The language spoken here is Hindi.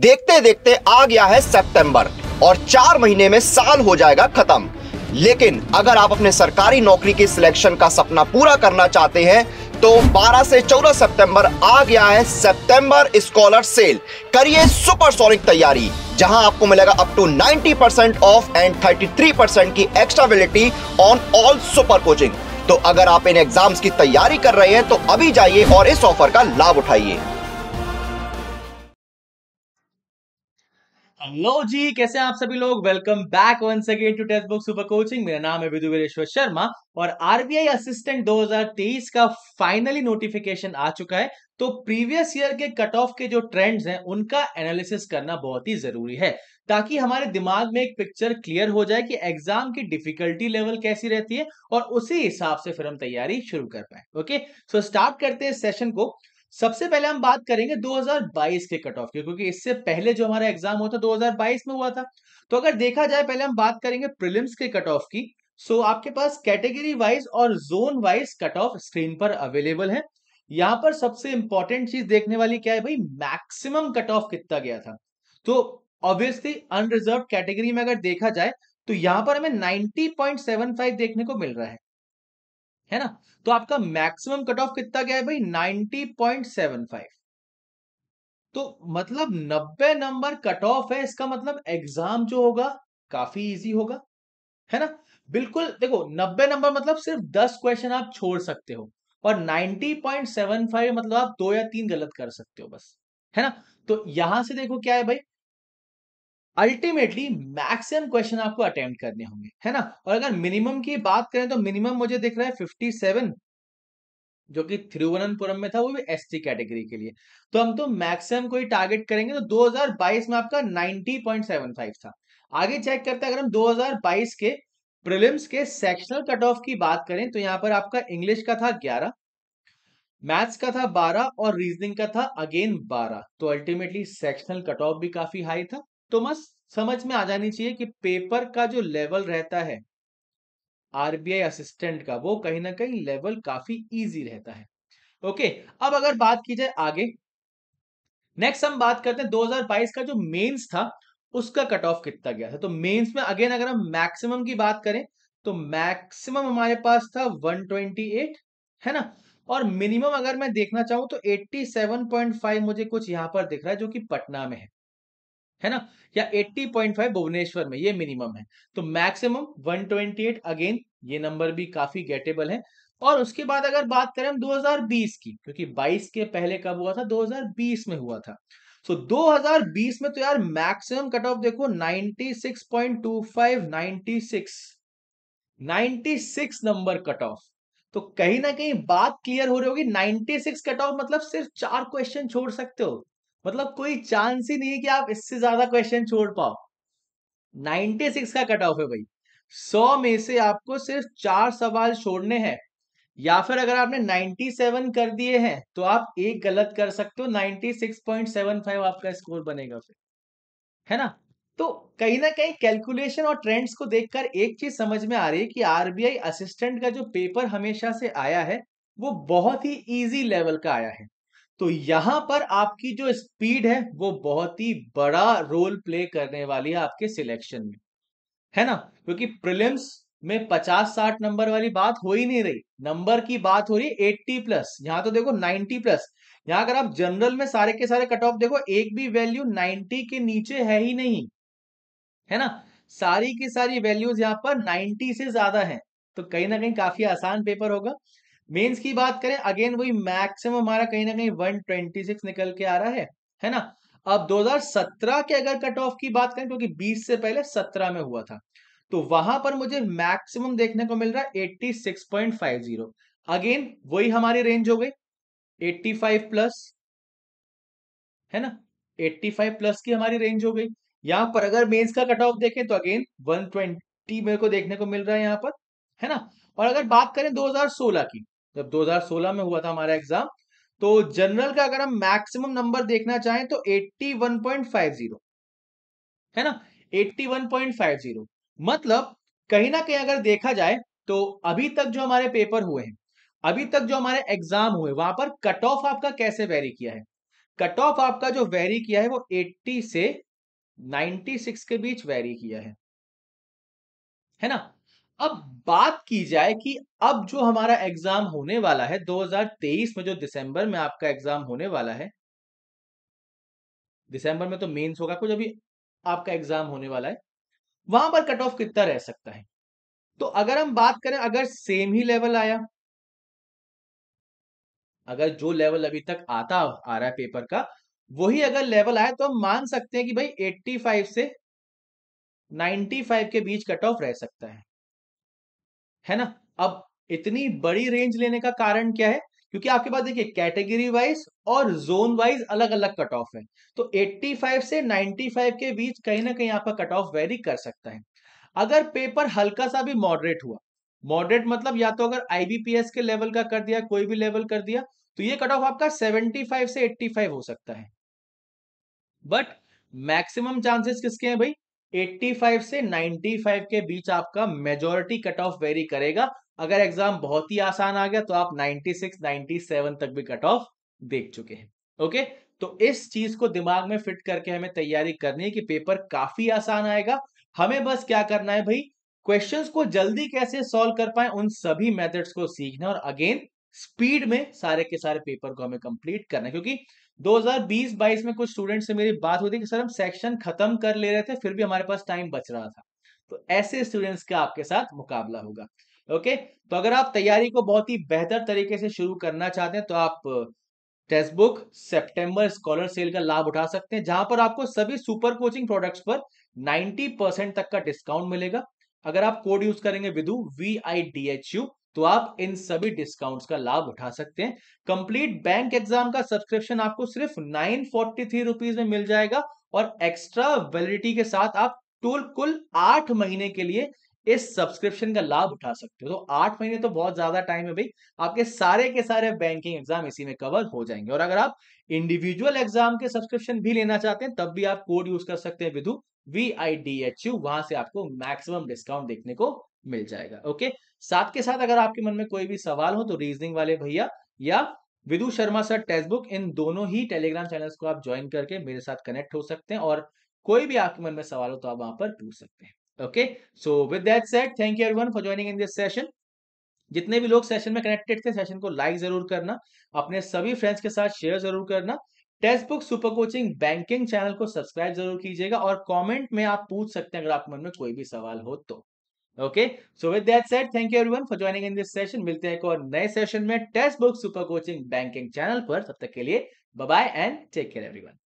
देखते देखते आ गया है सितंबर और चार महीने में साल हो जाएगा खत्म लेकिन अगर आप अपने सरकारी नौकरी के सिलेक्शन का सपना पूरा करना चाहते हैं तो 12 से 14 सितंबर आ गया है सितंबर स्कॉलर सेल करिए सुपर सोनिक तैयारी जहां आपको मिलेगा अप टू 90% ऑफ एंड 33% की validity on all super coaching तो अगर आप इन एग्जाम्स की तैयारी कर रहे हैं तो अभी जाइए और इस ऑफर का लाभ उठाइए हेलो जी कैसे हैं आप सभी लोग welcome back once again to test book super coaching मेरा नाम है विदु वीरेश्वर शर्मा और आरबीआई असिस्टेंट 2023 का फाइनली नोटिफिकेशन आ चुका है तो प्रीवियस ईयर के कट ऑफ के जो ट्रेंड्स हैं उनका एनालिसिस करना बहुत ही जरूरी है ताकि हमारे दिमाग में एक पिक्चर क्लियर हो जाए कि एग्जाम की डिफिकल्टी लेवल कैसी रहती है और उसी हिसाब से फिर हम तैयारी शुरू कर पाए ओके सो स्टार्ट करते हैं सेशन को सबसे पहले हम बात करेंगे 2022 के कट ऑफ की क्योंकि इससे पहले जो हमारा एग्जाम होता 2022 में हुआ था तो अगर देखा जाए पहले हम बात करेंगे प्रिलिम्स के कट ऑफ की सो so, आपके पास कैटेगरी वाइज और zone wise cut off screen पर अवेलेबल है यहां पर सबसे इंपॉर्टेंट चीज देखने वाली क्या है भाई मैक्सिमम कट ऑफ कितना गया था तो ऑब्वियसली अनरिजर्व कैटेगरी में अगर देखा जाए तो यहां पर हमें 90.75 देखने को मिल रहा है है ना तो आपका मैक्सिमम कट ऑफ कितना गया है भाई 90.75 तो मतलब 90 नंबर कट ऑफ है इसका मतलब एग्जाम जो होगा काफी इजी होगा है ना बिल्कुल देखो 90 नंबर मतलब सिर्फ 10 क्वेश्चन आप छोड़ सकते हो और 90.75 मतलब आप दो या तीन गलत कर सकते हो बस है ना तो यहां से देखो क्या है भाई अल्टीमेटली मैक्सिमम क्वेश्चन आपको अटेम्प्ट करने होंगे है ना और अगर मिनिमम की बात करें तो मिनिमम मुझे दिख रहा है फिफ्टी सेवन जो कि थिरुवनंतपुरम में था वो भी एस कैटेगरी के लिए तो हम तो मैक्सिमम कोई टारगेट करेंगे तो 2022 में आपका 90.75 था आगे चेक करते हैं अगर हम 2022 के प्रिलिम्स के सेक्शनल कट ऑफ की बात करें तो यहाँ पर आपका इंग्लिश का था 11 मैथ्स का था 12 और रीजनिंग का था अगेन 12 तो अल्टीमेटली सेक्शनल कट ऑफ भी काफी हाई था तो बस समझ में आ जानी चाहिए कि पेपर का जो लेवल रहता है आरबीआई असिस्टेंट का वो कहीं ना कहीं लेवल काफी इजी रहता है ओके अब अगर बात की जाए आगे नेक्स्ट हम बात करते हैं 2022 का जो मेंस था उसका कट ऑफ कितना गया था तो मेंस में अगेन अगर हम मैक्सिमम की बात करें तो मैक्सिमम हमारे पास था 128 है ना और मिनिमम अगर मैं देखना चाहूं तो 87.5 मुझे कुछ यहां पर दिख रहा है जो कि पटना में है है ना या 80.5 भुवनेश्वर में ये मिनिमम है तो मैक्सिमम 128 अगेन ये नंबर भी काफी गेटेबल है और उसके बाद अगर बात करें हम 2020 की क्योंकि 22 के पहले कब हुआ था 2020 में हुआ था सो so, 2020 में तो यार मैक्सिमम कट ऑफ देखो 96.25 96 96 नंबर कट ऑफ तो कहीं ना कहीं बात क्लियर हो रही होगी 96 कट ऑफ मतलब सिर्फ चार क्वेश्चन छोड़ सकते हो मतलब कोई चांस ही नहीं है कि आप इससे ज्यादा क्वेश्चन छोड़ पाओ 96 का कट ऑफ है भाई 100 में से आपको सिर्फ चार सवाल छोड़ने हैं या फिर अगर आपने 97 कर दिए हैं तो आप एक गलत कर सकते हो 96.75 आपका स्कोर बनेगा फिर है ना तो कहीं ना कहीं कैलकुलेशन और ट्रेंड्स को देखकर एक चीज समझ में आ रही है कि आरबीआई असिस्टेंट का जो पेपर हमेशा से आया है वो बहुत ही इजी लेवल का आया है तो यहां पर आपकी जो स्पीड है वो बहुत ही बड़ा रोल प्ले करने वाली है आपके सिलेक्शन में है ना क्योंकि प्रिलिम्स में 50-60 नंबर वाली बात हो ही नहीं रही नंबर की बात हो रही है 80 प्लस यहां तो देखो 90 प्लस यहां अगर आप जनरल में सारे के सारे कट ऑफ देखो एक भी वैल्यू 90 के नीचे है ही नहीं है ना सारी की सारी वैल्यूज यहां पर 90 से ज्यादा है तो कहीं ना कहीं काफी आसान पेपर होगा मेंस की बात करें अगेन वही मैक्सिमम हमारा कहीं ना कहीं 126 निकल के आ रहा है है ना अब 2017 के अगर कट ऑफ की बात करें क्योंकि 20 से पहले 17 में हुआ था तो वहां पर मुझे मैक्सिमम देखने को मिल रहा है 86.50 अगेन वही हमारी रेंज हो गई एट्टी प्लस है ना 85 प्लस की हमारी रेंज हो गई यहां पर अगर मेंस का कट ऑफ देखें तो अगेन 120 मेरे को देखने को मिल रहा है यहां पर है ना और अगर बात करें 2016 की जब 2016 में हुआ था हमारा एग्जाम तो जनरल का अगर हम मैक्सिमम नंबर देखना चाहें तो 81.50 है ना 81.50 मतलब कहीं ना कहीं अगर देखा जाए तो अभी तक जो हमारे पेपर हुए हैं अभी तक जो हमारे एग्जाम हुए वहां पर कट ऑफ आपका कैसे वेरी किया है कट ऑफ आपका जो वेरी किया है वो 80 से 96 के बीच वेरी किया है है ना अब बात की जाए कि अब जो हमारा एग्जाम होने वाला है 2023 में जो दिसंबर में आपका एग्जाम होने वाला है दिसंबर में तो मेंस होगा कुछ अभी आपका एग्जाम होने वाला है वहां पर कट ऑफ कितना रह सकता है तो अगर हम बात करें अगर सेम ही लेवल आया अगर जो लेवल अभी तक आता आ रहा है पेपर का वही अगर लेवल आया तो हम मान सकते हैं कि भाई 85 से 95 के बीच कट ऑफ रह सकता है है ना अब इतनी बड़ी रेंज लेने का कारण क्या है क्योंकि आपके पास देखिए कैटेगरी वाइज और जोन वाइज अलग अलग कट ऑफ है तो 85 से 95 के बीच कहीं ना कहीं आपका कट ऑफ वेरी कर सकता है अगर पेपर हल्का सा भी मॉडरेट हुआ मॉडरेट मतलब या तो अगर आईबीपीएस के लेवल का कर दिया कोई भी लेवल कर दिया तो ये कट ऑफ आपका 75 से 85 हो सकता है बट मैक्सिमम चांसेस किसके हैं भाई 85 से 95 के बीच आपका मेजोरिटी कट ऑफ वेरी करेगा अगर एग्जाम बहुत ही आसान आ गया तो आप 96, 97 तक भी कट ऑफ देख चुके हैं ओके तो इस चीज को दिमाग में फिट करके हमें तैयारी करनी है कि पेपर काफी आसान आएगा हमें बस क्या करना है भाई क्वेश्चंस को जल्दी कैसे सॉल्व कर पाए उन सभी मेथड्स को सीखना और अगेन स्पीड में सारे के सारे पेपर को हमें कंप्लीट करना है क्योंकि 2020-22 में कुछ स्टूडेंट से मेरी बात होती कि सर हम सेक्शन खत्म कर ले रहे थे फिर भी हमारे पास टाइम बच रहा था तो ऐसे स्टूडेंट्स का आपके साथ मुकाबला होगा ओके तो अगर आप तैयारी को बहुत ही बेहतर तरीके से शुरू करना चाहते हैं तो आप text book September scholar sale का लाभ उठा सकते हैं जहां पर आपको सभी सुपर कोचिंग प्रोडक्ट्स पर 90 परसेंट तक का डिस्काउंट मिलेगा अगर आप कोड यूज करेंगे Vidu V I D H U तो आप इन सभी डिस्काउंट्स का लाभ उठा सकते हैं कंप्लीट बैंक एग्जाम का सब्सक्रिप्शन आपको सिर्फ नाइन फोर्टी थ्री रुपीज में मिल जाएगा और एक्स्ट्रा वैलिडिटी के साथ आप टोल कुल आठ महीने के लिए इस सब्सक्रिप्शन का लाभ उठा सकते हो तो आठ महीने तो बहुत ज्यादा टाइम है भाई आपके सारे के सारे बैंकिंग एग्जाम इसी में कवर हो जाएंगे और अगर आप इंडिविजुअल एग्जाम के सब्सक्रिप्शन भी लेना चाहते हैं तब भी आप कोड यूज कर सकते हैं Vidhu V I D H U वहां से आपको मैक्सिमम डिस्काउंट देखने को मिल जाएगा ओके साथ के साथ अगर आपके मन में कोई भी सवाल हो तो रीजनिंग वाले भैया या Vidu Sharma sir text book इन दोनों ही टेलीग्राम चैनल्स को आप ज्वाइन करके मेरे साथ कनेक्ट हो सकते हैं और कोई भी आपके मन में सवाल हो तो आप वहां पर पूछ सकते हैं okay so with that set thank you everyone for joining in this session जितने भी लोग सेशन में कनेक्टेड थे सेशन को लाइक जरूर करना अपने सभी फ्रेंड्स के साथ शेयर जरूर करना text book super coaching banking channel को सब्सक्राइब जरूर कीजिएगा और कॉमेंट में आप पूछ सकते हैं अगर आपके मन में कोई भी सवाल हो तो okay so with that said thank you everyone for joining in this session मिलते हैं एक और नए सेशन में text book super coaching banking channel पर तब तक के लिए bye bye and take care everyone